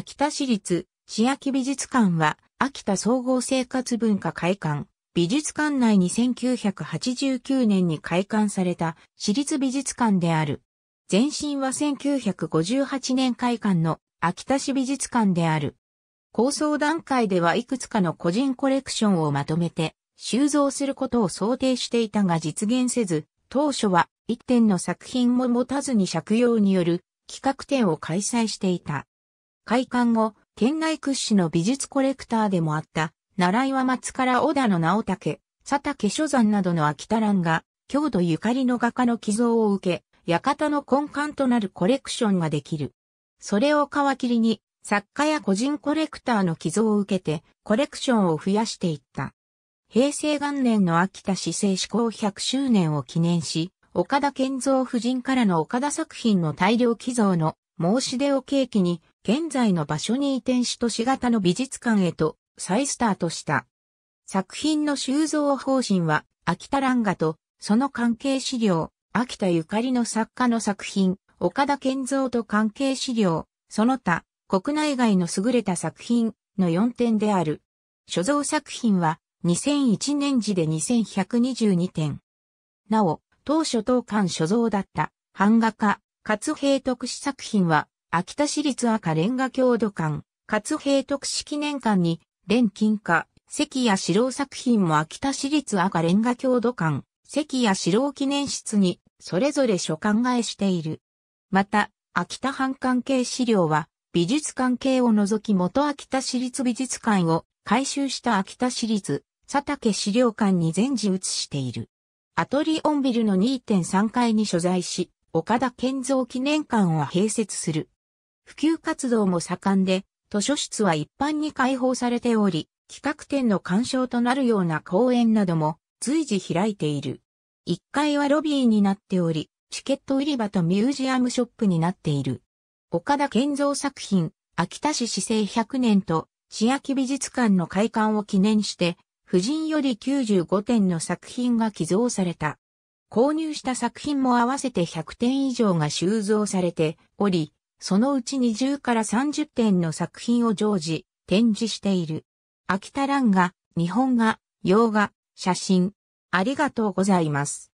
秋田市立市秋美術館は、秋田総合生活文化会館、美術館内に1989年に開館された私立美術館である。前身は1958年開館の秋田市美術館である。構想段階ではいくつかの個人コレクションをまとめて収蔵することを想定していたが実現せず、当初は一点の作品も持たずに借用による企画展を開催していた。開館後、県内屈指の美術コレクターでもあった、奈良岩松から小田の直武、佐竹書山などの秋田蘭が、郷土ゆかりの画家の寄贈を受け、館の根幹となるコレクションができる。それを皮切りに、作家や個人コレクターの寄贈を受けて、コレクションを増やしていった。平成元年の秋田市政施行100周年を記念し、岡田健三夫人からの岡田作品の大量寄贈の申し出を契機に、現在の場所に移転し都市型の美術館へと再スタートした。作品の収蔵方針は、秋田蘭画と、その関係資料、秋田ゆかりの作家の作品、岡田健三と関係資料、その他、国内外の優れた作品の4点である。所蔵作品は、2001年時で2122点。なお、当初当館所蔵だった、版画家、勝平特使作品は、秋田市立赤レンガ郷土館、勝平特使記念館に、錬金化、関谷史郎作品も秋田市立赤レンガ郷土館、関谷史郎記念室に、それぞれ所管替えしている。また、秋田藩関係資料は、美術関係を除き元秋田市立美術館を改修した秋田市立佐竹資料館に全時移している。アトリオンビルの2.3階に所在し、岡田健造記念館を併設する。普及活動も盛んで、図書室は一般に開放されており、企画展の鑑賞となるような講演なども随時開いている。1階はロビーになっており、チケット売り場とミュージアムショップになっている。岡田健造作品、秋田市市政100年と、市秋美術館の開館を記念して、婦人より95点の作品が寄贈された。購入した作品も合わせて100点以上が収蔵されており、そのうち20から30点の作品を常時展示している。秋田欄画、日本画、洋画、写真。ありがとうございます。